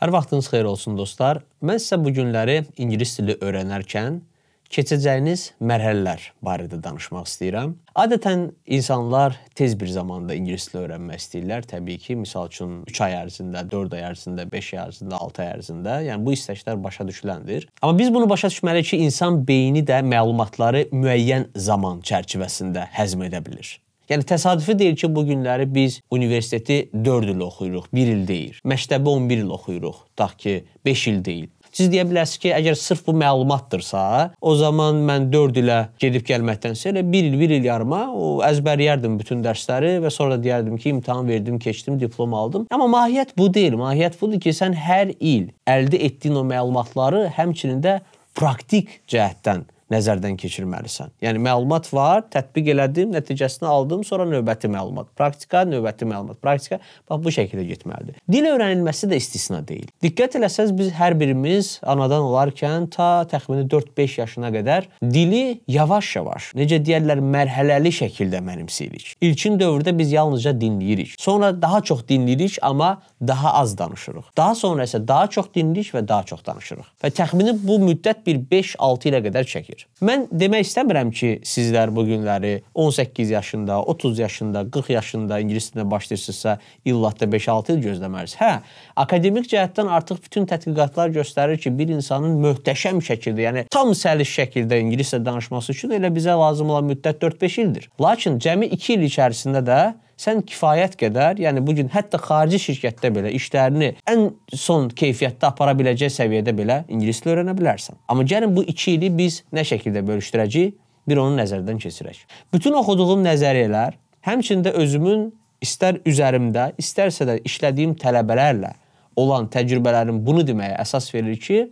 Hər vaxtınız xeyir olsun dostlar. Mən sizə bu günləri ingilis dili öyrənərkən keçəcəyiniz mərhələlər barədə danışmaq istəyirəm. Adətən insanlar tez bir zamanda ingilis dili öyrənmək istəyirlər. Təbii ki, məsəl üçün 3 ay ərzində, 4 ay ərzində, 5 ay ərzində, 6 ay ərzində. Yəni bu istəklər başa düşüləndir. Amma biz bunu başa düşməliyik ki, insan beyni də məlumatları müəyyən zaman çərçivəsində həzm edə bilir. Yəni təsadüfi deyil ki, bu günləri biz universiteti 4 il oxuyuruq, 1 il deyil. Məktəbi 11 il oxuyuruq, tutaq ki, 5 il deyil. Siz deyə bilərsiniz ki, əgər sırf bu məlumatdırsa, o zaman mən 4 ilə gedib gəlməkdənsə elə 1 il, 1 il yarıma o əzbərləyərdim bütün dərsləri və sonra da deyərdim ki, imtahan verdim, keçdim, diplom aldım. Amma mahiyyət bu deyil. Mahiyyət budur ki, sən hər il əldə etdiyin o məlumatları həmçinin də praktik cəhətdən nəzərdən keçirməlisən. Yəni məlumat var, tətbiq elədim, nəticəsini aldım, sonra növbəti məlumat, praktika, növbəti məlumat, praktika. Bax bu şəkildə getməlidir. Dil öyrənilməsi də istisna deyil. Diqqət eləsəz biz hər birimiz anadan olarkən ta təxmini 4-5 yaşına qədər dili yavaş-yavaş, necə deyirlər, mərhələli şəkildə mənimsəyirik. İlkin dövrdə biz yalnızca dinləyirik. Sonra daha çox dinləyirik, amma daha az danışırıq. Daha sonra isə daha çox dinləyirik və daha çox danışırıq. Və təxmini bu müddət bir 5-6 ilə qədər çəkir verir. Mən demək istəmirəm ki, sizlər bu günləri 18 yaşında, 30 yaşında, 40 yaşında ingilis dilinə başlayırsınızsa, illatda 5-6 il gözləməlisiniz. Hə, akademik cəhətdən artıq bütün tədqiqatlar göstərir ki, bir insanın möhtəşəm şəkildə, yəni tam səlis şəkildə ingiliscə danışması üçün elə bizə lazım olan müddət 4-5 ildir. Lakin cəmi 2 il içərisində də sən kifayət qədər, yəni bu gün hətta xarici şirkətdə belə işlərini ən son keyfiyyətdə apara biləcək səviyyədə belə ingilis dili öyrənə bilərsən. Amma gəlin bu 2 ili biz nə şəkildə bölüşdürəcəyik? Bir onu nəzərdən keçirək. Bütün oxuduğum nəzəriyyələr, həmçində özümün istər üzərimdə, istərsə də işlədiyim tələbələrlə olan təcrübələrim bunu deməyə əsas verir ki,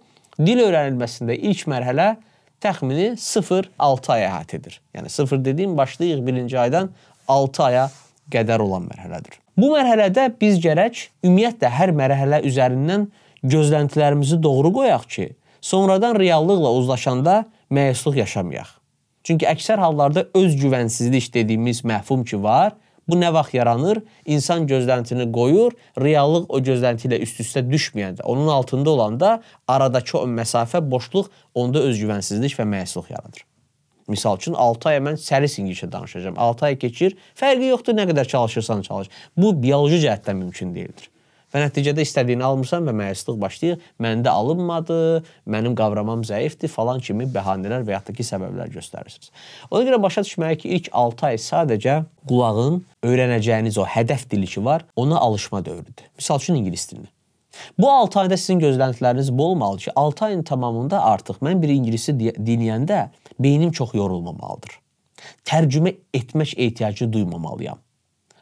dil öyrənilməsində ilk mərhələ təxmini 0-6 ay əhatə edir. Yəni 0 dediyim başlayıq 1-ci aydan 6 aya qədər olan mərhələdir. Bu mərhələdə biz gərək ümumiyyətlə hər mərhələ üzərindən gözləntilərimizi doğru qoyaq ki, sonradan reallıqla uzlaşanda məyusluq yaşamayaq. Çünki əksər hallarda öz güvənsizlik dediyimiz məfhum ki var, bu nə vaxt yaranır? İnsan gözləntini qoyur, reallıq o gözlənti ilə üst-üstə düşməyəndə, onun altında olanda aradakı o məsafə, boşluq onda özgüvənsizlik və məyusluq yaradır. Misal üçün 6 aya mən səlis İngiliscə danışacağam. 6 ay keçir, fərqi yoxdur nə qədər çalışırsan çalış. Bu bioloji cəhətdən mümkün deyildir. Və nəticədə istədiyini almırsan və məyusluq başlayır. Məndə alınmadı, mənim qavramam zəifdir falan kimi bəhanələr və yaxud da ki səbəblər göstərirsiniz. Ona görə başa düşməli ki, ilk 6 ay sadəcə qulağın öyrənəcəyiniz o hədəf dili ki var, ona alışma dövrüdür. Məsəl üçün ingilis dilini. Bu 6 ayda sizin gözləntiləriniz bu olmalı ki, 6 ayın tamamında artıq mən bir ingiliscə dinləyəndə beynim çox yorulmamalıdır. Tərcümə etmək ehtiyacı duymamalıyam.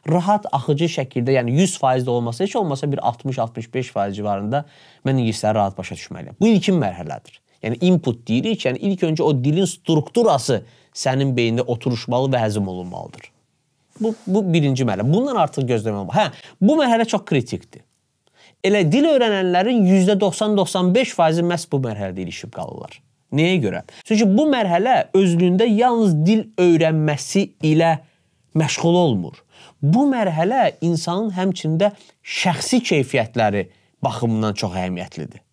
Rahat axıcı şəkildə, yəni 100% də olmasa, heç olmasa bir 60-65% civarında mən ingilisləri rahat başa düşməliyəm. Bu ilkin mərhələdir. Yəni input deyirik, yəni ilk öncə o dilin strukturası sənin beynində oturuşmalı və həzm olunmalıdır. Bu bu birinci mərhələ. Bundan artıq gözləmək olmaz. Hə, bu mərhələ çox kritikdir. Elə dil öyrənənlərin %90-95%-i məhz bu mərhələdə ilişib qalırlar. Nəyə görə? Çünki bu mərhələ özlüyündə yalnız dil öyrənməsi ilə məşğul olmur. Bu mərhələ insanın həmçində şəxsi keyfiyyətləri baxımından çox əhəmiyyətlidir.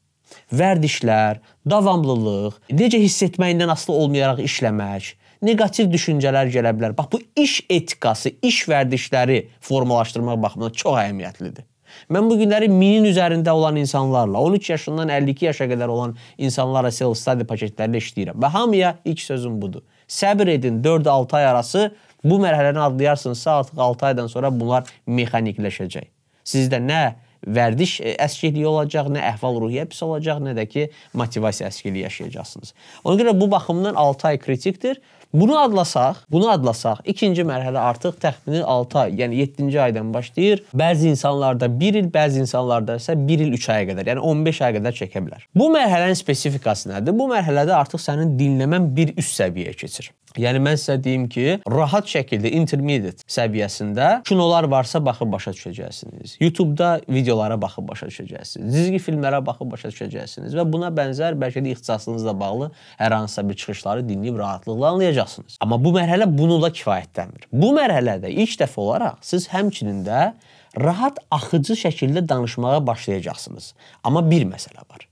Vərdişlər, davamlılıq, necə hiss etməyindən asılı olmayaraq işləmək, neqativ düşüncələr gələ bilər. Bax bu iş etikası, iş vərdişləri formalaşdırmaq baxımından çox əhəmiyyətlidir. Mən bu günləri 1000-in üzərində olan insanlarla, 13 yaşından 52 yaşa qədər olan insanlara self study paketlərlə işləyirəm və hamıya ilk sözüm budur. Səbir edin, 4-6 ay arası bu mərhələni adlayarsınızsa, artıq 6 aydan sonra bunlar mexanikləşəcək. Sizdə nə vərdiş e, əskikliyi olacaq, nə əhval-ruhiyyə pis olacaq, nə də ki motivasiya əskikliyi yaşayacaqsınız. Ona görə bu baxımdan 6 ay kritikdir Bunu adlasaq, bunu adlasaq, ikinci mərhələ artıq təxmini 6 ay, yəni 7-ci aydan başlayır. Bəzi insanlarda 1 il, bəzi insanlarda isə 1 il 3 aya qədər, yəni 15 aya qədər çəkə bilər. Bu mərhələnin spesifikası nədir? Bu mərhələdə artıq sənin dinləmən bir üst səviyyəyə keçir. Yəni mən sizə deyim ki, rahat şəkildə intermediate səviyyəsində kinolar varsa baxıb başa düşəcəksiniz. YouTube-da videolara baxıb başa düşəcəksiniz. Cizgi filmlərə baxıb başa düşəcəksiniz və buna bənzər bəlkə də ixtisassınızla bağlı hər hansısa bir çıxışları dinləyib rahatlıqla anlayacaqsınız olacaqsınız. Amma bu mərhələ bununla kifayətlənmir. Bu mərhələdə ilk dəfə olaraq siz həmçinin də rahat axıcı şəkildə danışmağa başlayacaqsınız. Amma bir məsələ var.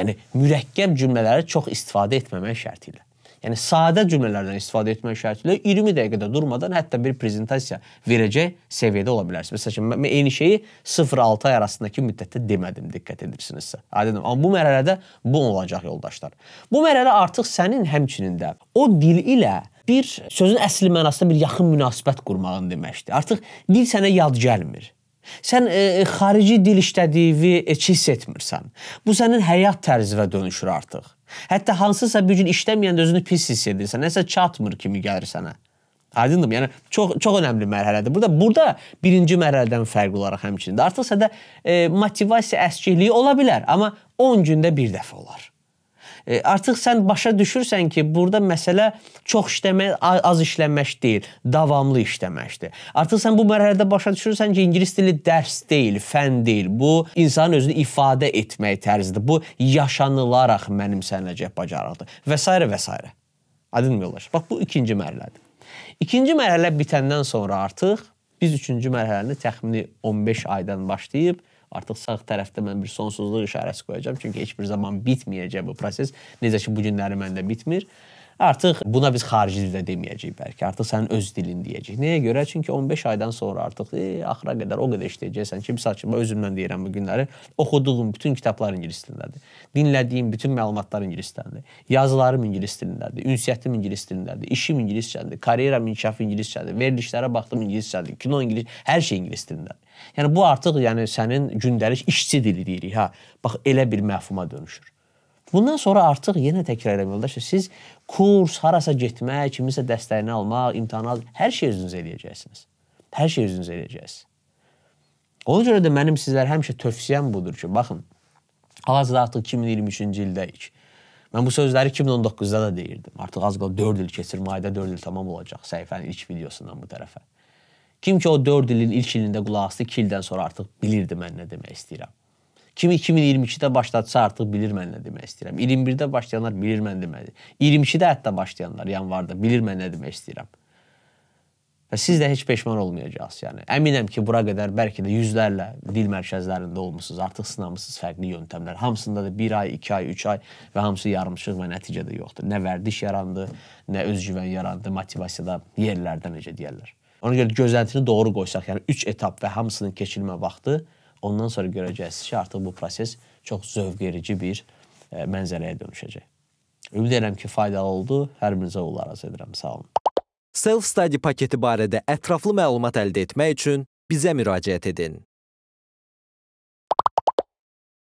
Yəni mürəkkəb cümlələri çox istifadə etməmək şərti ilə. Yəni sadə cümlələrdən istifadə etmək şərti ilə 20 dəqiqədə durmadan hətta bir prezentasiya verəcək səviyyədə ola bilərsiniz. Məsələn, mən eyni şeyi 0-6 ay arasındakı müddətdə demədim, diqqət edirsinizsə. Aydındır? Amma bu mərhələdə bu olacaq yoldaşlar. Bu mərhələ artıq sənin həmçinin də o dil ilə bir sözün əsl mənasında bir yaxın münasibət qurmağın deməkdir. Artıq dil sənə yad gəlmir. Sən e, e, xarici dil işlədiyi heç hiss etmirsən. Bu sənin həyat tərzinə dönüşür artıq. Hətta hansısa bir gün işləməyəndə özünü pis hiss edirsən, nəsə çatmır kimi gəlir sənə. Aydındır? Yəni çox çox önəmli mərhələdir. Burada burada birinci mərhələdən fərqli olaraq həmçinin də artıq sədə e, motivasiya əskikliyi ola bilər, amma 10 gündə bir dəfə olar. E, artıq sən başa düşürsən ki, burada məsələ çox işləmək, az işlənmək deyil, davamlı işləməkdir. Artıq sən bu mərhələdə başa düşürsən ki, ingilis dili dərs deyil, fən deyil. Bu insanın özünü ifadə etmək tərzidir. Bu yaşanılaraq mənimsəniləcək bacarıqdır və s. və s. Aydınmı yoldaş? Bax bu ikinci mərhələdir. İkinci mərhələ bitəndən sonra artıq biz üçüncü mərhələni təxmini 15 aydan başlayıb Artıq sağ tərəfdə mən bir sonsuzluq işarəsi qoyacam, çünki heç bir zaman bitməyəcək bu proses. Necə ki bu günləri məndə bitmir. Artıq buna biz xarici dildə deməyəcəyik bəlkə. Artıq sənin öz dilin deyəcək. Nəyə görə? Çünki 15 aydan sonra artıq e, axıra qədər o qədər işləyəcəksən ki, məsəl üçün özümdən deyirəm bu günləri, oxuduğum bütün kitablar ingilis dilindədir. Dinlədiyim bütün məlumatlar ingilis dilindədir. Yazılarım ingilis dilindədir. Ünsiyyətim ingilis dilindədir. İşim ingiliscədir. Karyeram inkişafı ingiliscədir. Verilişlərə baxdım ingiliscədir. Kino ingilis, hər şey ingilis dilindədir. Yəni bu artıq yəni sənin gündəlik işçi dili deyirik ha. Bax elə bir məfhuma dönüşür. Bundan sonra artıq yenə təkrar edirəm yoldaşlar, siz kurs, harasa getmək, kiminsə dəstəyini almaq, imtahana, hər şey özünüz eləyəcəksiniz. Hər şey özünüz eləyəcəksiniz. Ona görə də mənim sizlərə həmişə tövsiyəm budur ki, baxın, hal-hazırda artıq 2023-cü ildəyik. Mən bu sözləri 2019-da da deyirdim. Artıq az qala 4 il keçir, mayda 4 il tamam olacaq səhifənin ilk videosundan bu tərəfə. Kim ki o 4 ilin ilk ilində qulaq asdı, 2 ildən sonra artıq bilirdi mən nə demək istəyirəm. Kimi 2022-də başladısa artıq bilir mən nə demək istəyirəm. 21-də başlayanlar bilir mən deməli. 22-də hətta başlayanlar yanvarda bilir mən nə demək istəyirəm. Və siz də heç peşman olmayacaqsınız. Yəni əminəm ki, bura qədər bəlkə də yüzlərlə dil mərkəzlərində olmusunuz, artıq sınamısınız fərqli yöntəmlər. Hamısında da 1 ay, 2 ay, 3 ay və hamısı yarımçıq və nəticədə yoxdur. Nə vərdiş yarandı, nə özgüvən yarandı, motivasiyada yerlərdə necə deyirlər. Ona görə gözləntini doğru qoysaq, yəni 3 etap və hamısının keçilmə vaxtı Ondan sonra görəcəksiniz ki, artıq bu proses çox zövqverici bir ə, e, mənzərəyə dönüşəcək. Ümid edirəm ki, faydalı oldu. Hər birinizə uğurlar arzu edirəm. Sağ olun. Self-study paketi barədə ətraflı məlumat əldə etmək üçün bizə müraciət edin.